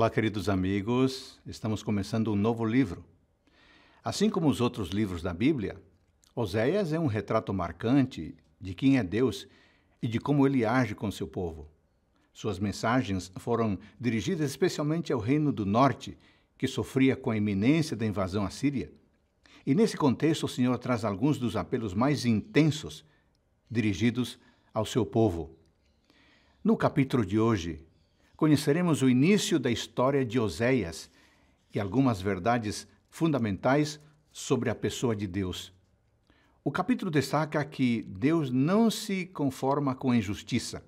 Olá, queridos amigos, estamos começando um novo livro. Assim como os outros livros da Bíblia, Oséias é um retrato marcante de quem é Deus e de como ele age com seu povo. Suas mensagens foram dirigidas especialmente ao Reino do Norte, que sofria com a iminência da invasão à Síria. E nesse contexto, o Senhor traz alguns dos apelos mais intensos dirigidos ao seu povo. No capítulo de hoje, conheceremos o início da história de Oséias e algumas verdades fundamentais sobre a pessoa de Deus. O capítulo destaca que Deus não se conforma com a injustiça.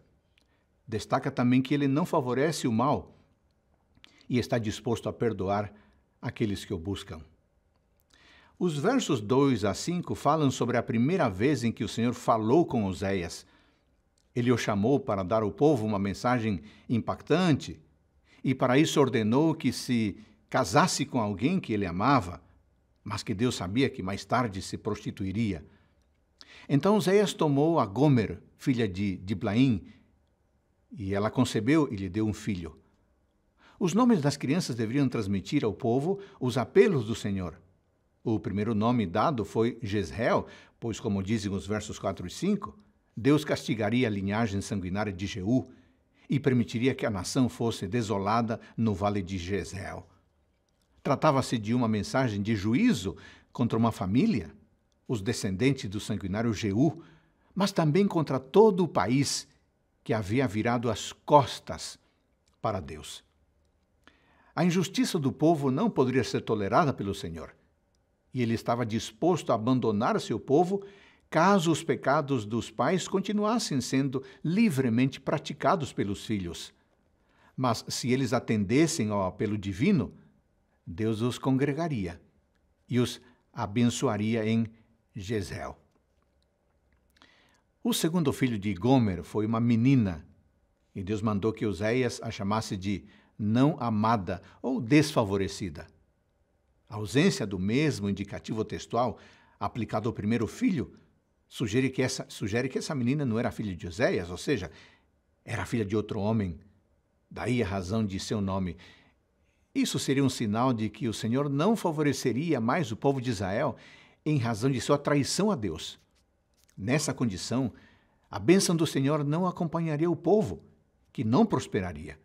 Destaca também que ele não favorece o mal e está disposto a perdoar aqueles que o buscam. Os versos 2 a 5 falam sobre a primeira vez em que o Senhor falou com Oséias ele o chamou para dar ao povo uma mensagem impactante e para isso ordenou que se casasse com alguém que ele amava, mas que Deus sabia que mais tarde se prostituiria. Então Zéias tomou a Gomer, filha de Diblaim, e ela concebeu e lhe deu um filho. Os nomes das crianças deveriam transmitir ao povo os apelos do Senhor. O primeiro nome dado foi Jezreel, pois, como dizem os versos 4 e 5, Deus castigaria a linhagem sanguinária de Jeú e permitiria que a nação fosse desolada no vale de Jezeel. Tratava-se de uma mensagem de juízo contra uma família, os descendentes do sanguinário Jeú, mas também contra todo o país que havia virado as costas para Deus. A injustiça do povo não poderia ser tolerada pelo Senhor, e ele estava disposto a abandonar seu povo caso os pecados dos pais continuassem sendo livremente praticados pelos filhos. Mas se eles atendessem ao apelo divino, Deus os congregaria e os abençoaria em Gesel. O segundo filho de Gomer foi uma menina, e Deus mandou que Oséias a chamasse de não amada ou desfavorecida. A ausência do mesmo indicativo textual aplicado ao primeiro filho sugere que essa, sugere que essa menina não era filha de Oséias, ou seja, era filha de outro homem. Daí a razão de seu nome. Isso seria um sinal de que o Senhor não favoreceria mais o povo de Israel em razão de sua traição a Deus. Nessa condição, a bênção do Senhor não acompanharia o povo, que não prosperaria.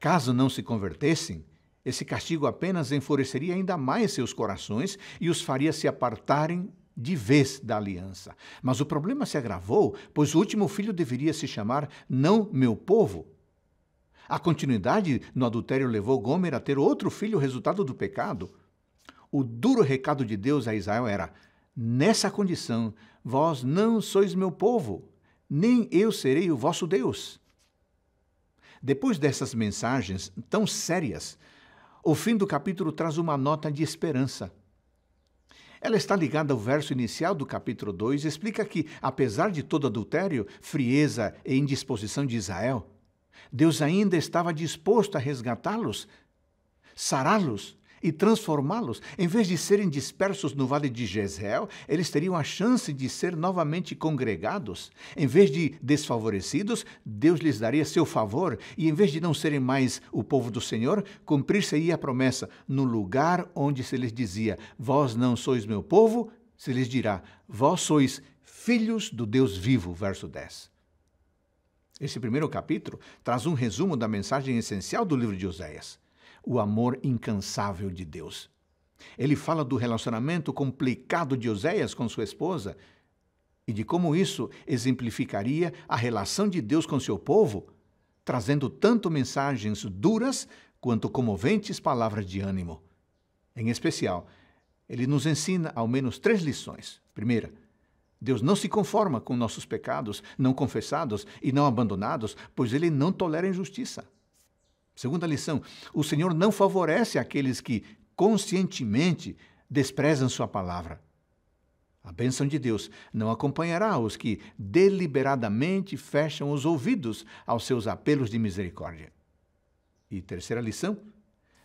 Caso não se convertessem, esse castigo apenas enfureceria ainda mais seus corações e os faria se apartarem de vez da aliança. Mas o problema se agravou, pois o último filho deveria se chamar não meu povo. A continuidade no adultério levou Gomer a ter outro filho, resultado do pecado. O duro recado de Deus a Israel era: Nessa condição, vós não sois meu povo, nem eu serei o vosso Deus. Depois dessas mensagens tão sérias, o fim do capítulo traz uma nota de esperança. Ela está ligada ao verso inicial do capítulo 2 e explica que, apesar de todo adultério, frieza e indisposição de Israel, Deus ainda estava disposto a resgatá-los, sará-los e transformá-los. Em vez de serem dispersos no vale de Jezreel, eles teriam a chance de ser novamente congregados. Em vez de desfavorecidos, Deus lhes daria seu favor e em vez de não serem mais o povo do Senhor, cumprir-se-ia a promessa no lugar onde se lhes dizia: Vós não sois meu povo, se lhes dirá: Vós sois filhos do Deus vivo. Verso 10. Esse primeiro capítulo traz um resumo da mensagem essencial do livro de Oséias o amor incansável de Deus. Ele fala do relacionamento complicado de Oséias com sua esposa e de como isso exemplificaria a relação de Deus com seu povo, trazendo tanto mensagens duras quanto comoventes palavras de ânimo. Em especial, ele nos ensina ao menos três lições. Primeira, Deus não se conforma com nossos pecados não confessados e não abandonados, pois ele não tolera injustiça. Segunda lição: o Senhor não favorece aqueles que conscientemente desprezam Sua palavra. A bênção de Deus não acompanhará os que deliberadamente fecham os ouvidos aos seus apelos de misericórdia. E terceira lição: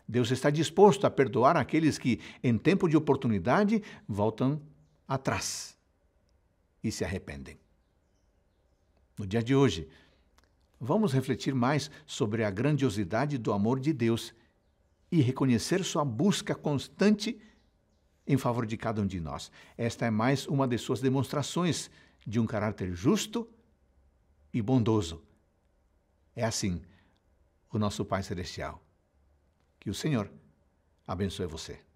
Deus está disposto a perdoar aqueles que, em tempo de oportunidade, voltam atrás e se arrependem. No dia de hoje, Vamos refletir mais sobre a grandiosidade do amor de Deus e reconhecer sua busca constante em favor de cada um de nós. Esta é mais uma de suas demonstrações de um caráter justo e bondoso. É assim o nosso Pai Celestial. Que o Senhor abençoe você.